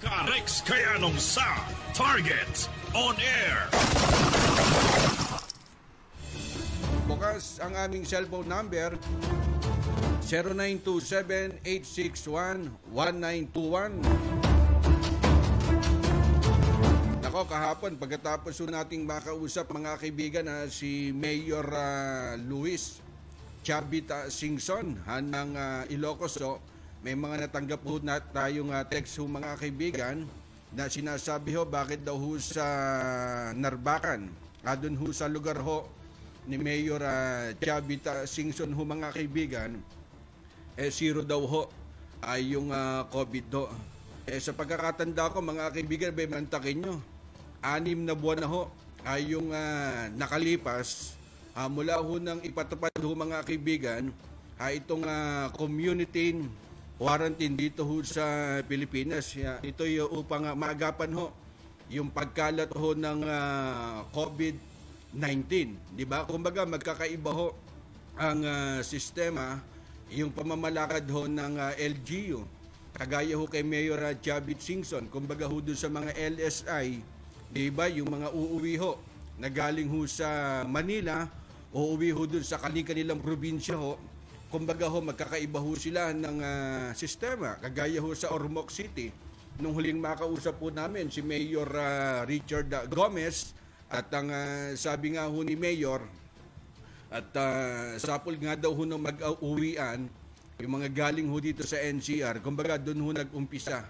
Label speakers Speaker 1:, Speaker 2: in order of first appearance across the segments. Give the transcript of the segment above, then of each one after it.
Speaker 1: Karex Kayanong sa Target On Air! Bukas ang aming cellphone number 0927-861-1921 Nako, kahapon pagkatapos po nating makausap mga kaibigan na ah, si Mayor uh, Luis Chavita Singson ng uh, ah, Ilocos so, may mga natanggap ho na tayong uh, text ho mga kaibigan na sinasabi ho bakit daw ho sa Narbakan uh, ho sa lugar ho ni Mayor uh, Chavita Singson ho mga kaibigan, eh zero daw ho ay yung uh, COVID do. Eh sa pagkakatanda ko mga kaibigan, bay mantakin nyo, anim na buwan na ho ay yung uh, nakalipas uh, mula ho nang ipatupad ho mga kaibigan ha itong uh, community quarantine dito ho sa Pilipinas. Ito yung upang maagapan ho yung pagkalat ho ng ah, COVID-19. Di ba? Kumbaga magkakaiba ho ang ah, sistema yung pamamalakad ho ng ah, LGU. Kagaya ho kay Mayor uh, Singson, kumbaga ho doon sa mga LSI, di ba, yung mga uuwi ho na galing ho sa Manila, uuwi ho doon sa kanilang probinsya ho, kumbaga ho, magkakaiba ho sila ng uh, sistema. Kagaya ho sa Ormoc City, nung huling makausap po namin si Mayor uh, Richard Gomez at ang uh, sabi nga ho ni Mayor at uh, sapol nga daw ho ng mag-uwian yung mga galing ho dito sa NCR. Kumbaga doon ho nag-umpisa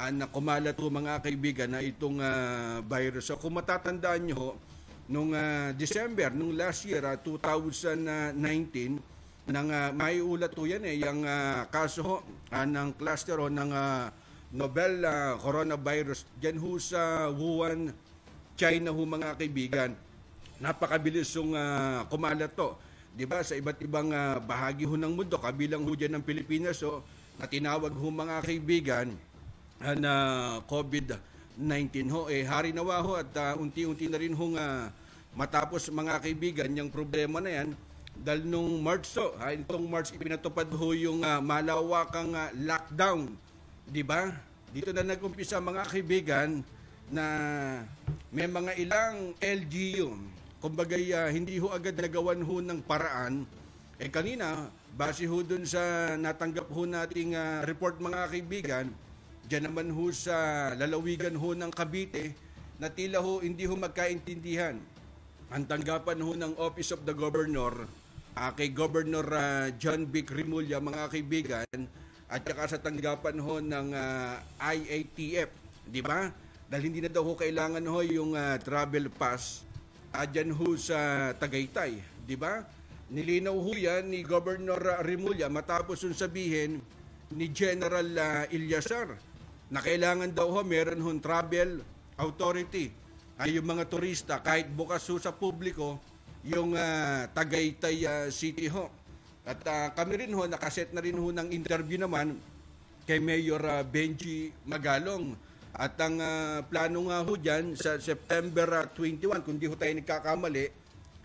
Speaker 1: uh, na kumalat ho mga kaibigan na itong uh, virus. So kung matatandaan nyo ho, nung uh, December, nung last year, uh, 2019, ng uh, ah, may ulat to yan eh yung uh, kaso ho, uh, ng cluster o ng uh, novel uh, coronavirus diyan ho sa Wuhan China ho mga kaibigan napakabilis yung uh, kumalat to 'di ba sa iba't ibang uh, bahagi ho ng mundo kabilang ho diyan ng Pilipinas so oh, na tinawag ho mga kaibigan uh, na COVID-19 ho eh hari nawa ho at uh, unti-unti na rin ho uh, matapos mga kaibigan yung problema na yan dahil nung March, so, ha, itong March, pinatupad ho yung uh, malawakang uh, lockdown. Di ba? Dito na nagkumpisa mga kaibigan na may mga ilang LGU. Kumbaga, uh, hindi ho agad nagawan ho ng paraan. Eh kanina, base ho dun sa natanggap ho nating uh, report mga kaibigan, dyan naman ho sa lalawigan ho ng Cavite, na tila ho hindi ho magkaintindihan ang tanggapan ho ng Office of the Governor uh, Governor uh, John Vic Rimulya mga kaibigan at saka sa tanggapan ho ng uh, ah, IATF, di ba? Dahil hindi na daw ho kailangan ho yung uh, travel pass uh, ho sa Tagaytay, di ba? Nilinaw ho yan ni Governor Rimulya matapos yung sabihin ni General uh, Ilyasar na kailangan daw ho meron ho travel authority ay yung mga turista kahit bukas ho sa publiko yung uh, Tagaytay uh, City ho. At uh, kami rin ho, nakaset na rin ho ng interview naman kay Mayor uh, Benji Magalong. At ang uh, plano nga ho dyan, sa September uh, 21, kung di ho tayo nagkakamali,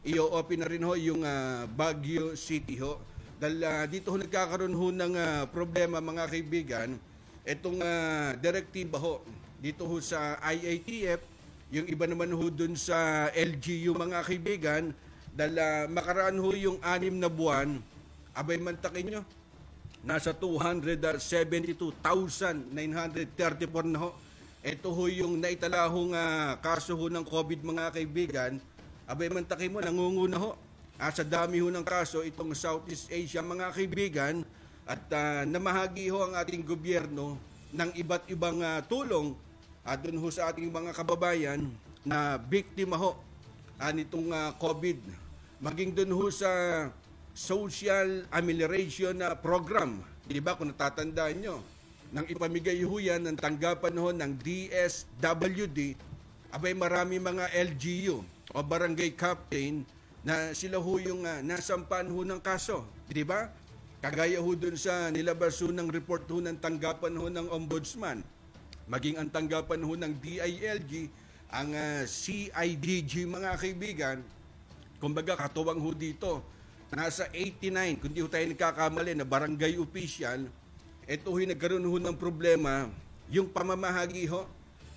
Speaker 1: i-open na rin ho yung uh, Baguio City ho. Dahil uh, dito ho nagkakaroon ho ng uh, problema mga kaibigan, itong uh, direktiba ho dito ho sa IATF yung iba naman ho dun sa LGU mga kaibigan, dahil uh, makaraan ho yung anim na buwan, abay mantakin nyo, nasa 272,934 na ho. Ito ho yung naitala ho nga ah, kaso ho ng COVID mga kaibigan, abay mantakin mo, nangunguna ho. Ah, sa dami ho ng kaso, itong Southeast Asia mga kaibigan, at uh, namahagi ho ang ating gobyerno ng iba't ibang uh, tulong uh, dun ho sa ating mga kababayan na biktima ho uh, nitong uh, COVID. Maging dun ho sa social amelioration uh, program. Di ba kung natatandaan nyo, nang ipamigay ho yan ng tanggapan ho ng DSWD, abay marami mga LGU o barangay captain na sila ho yung uh, nasampan ho ng kaso. Di ba? Kagaya ho dun sa nilabas ho ng report ho ng tanggapan ho ng ombudsman Maging ang tanggapan ho ng DILG, ang uh, ah, CIDG mga kaibigan, kumbaga katuwang ho dito, nasa 89, kundi ho tayo nagkakamali na barangay official, ito ho nagkaroon ho ng problema, yung pamamahagi ho,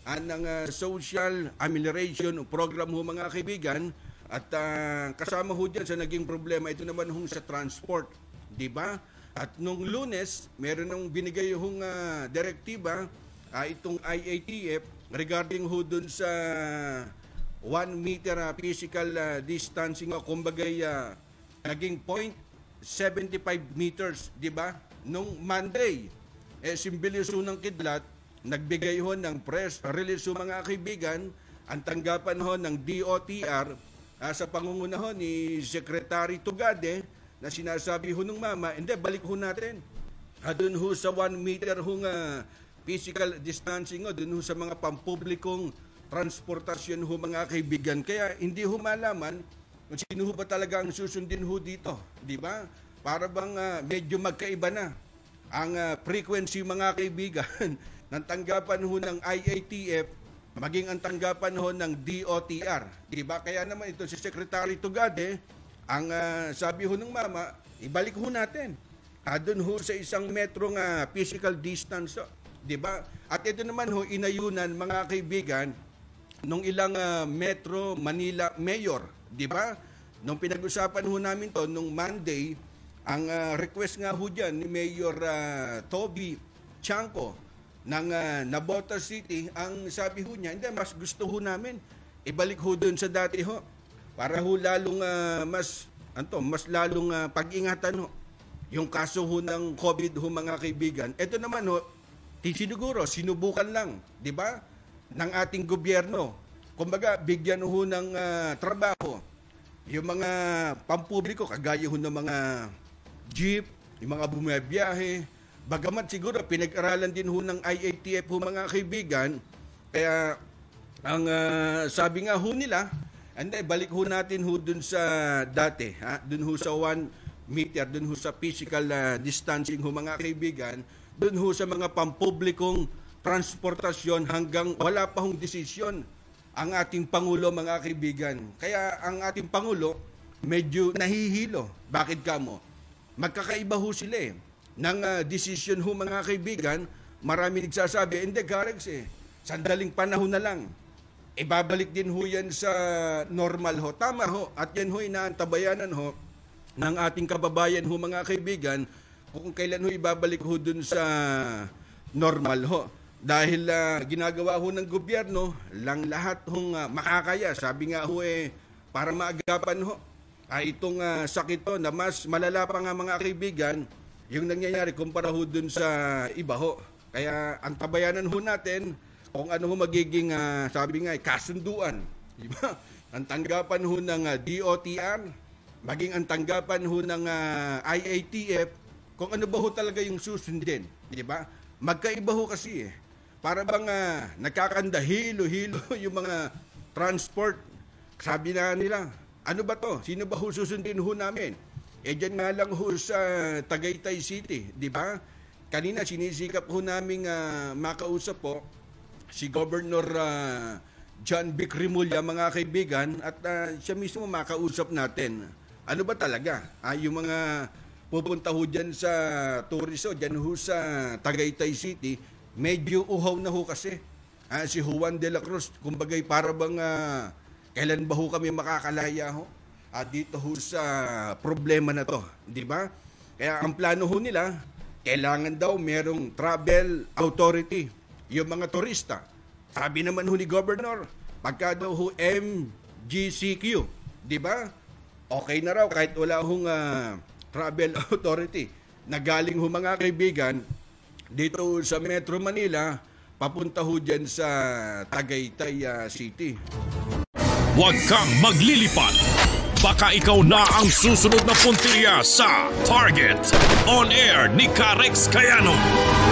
Speaker 1: ah, ng uh, social amelioration program ho mga kaibigan, at uh, kasama ho dyan sa naging problema, ito naman ho sa transport, di ba? At nung lunes, meron nung binigay hong uh, direktiba uh, itong IATF regarding ho dun sa 1 meter uh, physical uh, distancing o kumbaga uh, naging point 75 meters, di ba? Nung Monday, eh, simbiliso ng kidlat, nagbigay ho ng press release ho mga kaibigan, ang tanggapan ho ng DOTR uh, sa pangunguna ho ni Secretary Tugade na sinasabi ho ng mama, hindi, balik ho natin. Uh, doon ho sa 1 meter ho nga physical distancing o dun sa mga pampublikong transportasyon ho mga kaibigan. Kaya hindi ho malaman kung sino ho ba talaga ang susundin ho dito. Di ba? Para bang uh, medyo magkaiba na ang uh, frequency mga kaibigan ng tanggapan ho ng IATF maging ang tanggapan ho ng DOTR. Di ba? Kaya naman ito si Secretary Tugade ang uh, sabi ho ng mama, ibalik ho natin. Ah, doon ho sa isang metro nga physical distance. 'di ba? At ito naman ho inayunan mga kaibigan nung ilang uh, Metro Manila Mayor, 'di ba? Nung pinag-usapan ho namin 'to nung Monday, ang uh, request nga ho dyan ni Mayor uh, Toby Chanco ng uh, Nabota City, ang sabi ho niya, hindi, mas gusto ho namin. Ibalik ho doon sa dati ho. Para ho lalong uh, mas, anto, mas lalong uh, pag-ingatan ho. Yung kaso ho ng COVID ho mga kaibigan. Ito naman ho, Siniguro, sinubukan lang, di ba, ng ating gobyerno. Kumbaga, bigyan ho ng uh, trabaho yung mga pampubliko, kagaya ho ng mga jeep, yung mga bumabiyahe. Bagamat siguro, pinag-aralan din ho ng IATF ho mga kaibigan. Kaya, ang uh, sabi nga ho nila, and then, balik ho natin ho dun sa dati, ha? dun ho sa one meter, dun ho sa physical uh, distancing ho mga kaibigan, dun ho sa mga pampublikong transportasyon hanggang wala pa hong desisyon ang ating Pangulo, mga kaibigan. Kaya ang ating Pangulo, medyo nahihilo. Bakit ka mo? Magkakaiba ho sila eh. Nang uh, ah, decision ho mga kaibigan, marami nagsasabi, hindi Garex eh, sandaling panahon na lang. Ibabalik din ho yan sa normal ho. Tama ho, at yan ho inaantabayanan ho ng ating kababayan ho mga kaibigan kung kailan ho ibabalik ho dun sa normal ho. Dahil uh, ginagawa ho ng gobyerno lang lahat hong uh, makakaya. Sabi nga ho eh, para maagapan ho. Ay ah, itong uh, sakit ho na mas malala pa nga mga kaibigan yung nangyayari kumpara ho dun sa iba ho. Kaya ang tabayanan ho natin kung ano ho magiging uh, sabi nga eh, kasunduan. Diba? Ang tanggapan ho ng uh, DOTR, maging ang tanggapan ho ng uh, IATF, kung ano ba ho talaga yung susundin. Di ba? Magkaiba ho kasi eh. Para bang uh, nagkakanda hilo-hilo yung mga transport. Sabi na nila, ano ba to? Sino ba ho susundin ho namin? E dyan nga lang ho sa Tagaytay City, di ba? Kanina sinisikap ho namin uh, ah, makausap po si Governor uh, John Vic Rimulya, mga kaibigan, at uh, siya mismo makausap natin. Ano ba talaga? Ah, yung mga pupunta ho dyan sa turismo, dyan ho sa Tagaytay City, medyo uhaw na ho kasi. Ah, si Juan de la Cruz, kumbagay para bang ah, kailan ba ho kami makakalaya ho? At ah, dito ho sa problema na to, di ba? Kaya ang plano ho nila, kailangan daw merong travel authority, yung mga turista. Sabi naman ho ni Governor, pagka daw ho MGCQ, di ba? Okay na raw kahit wala hong uh, Travel Authority na galing ho mga kaibigan dito sa Metro Manila papunta ho dyan sa Tagaytay ah, City. Huwag kang maglilipat! Baka ikaw na ang susunod na puntirya sa Target On Air ni Karex Kayano.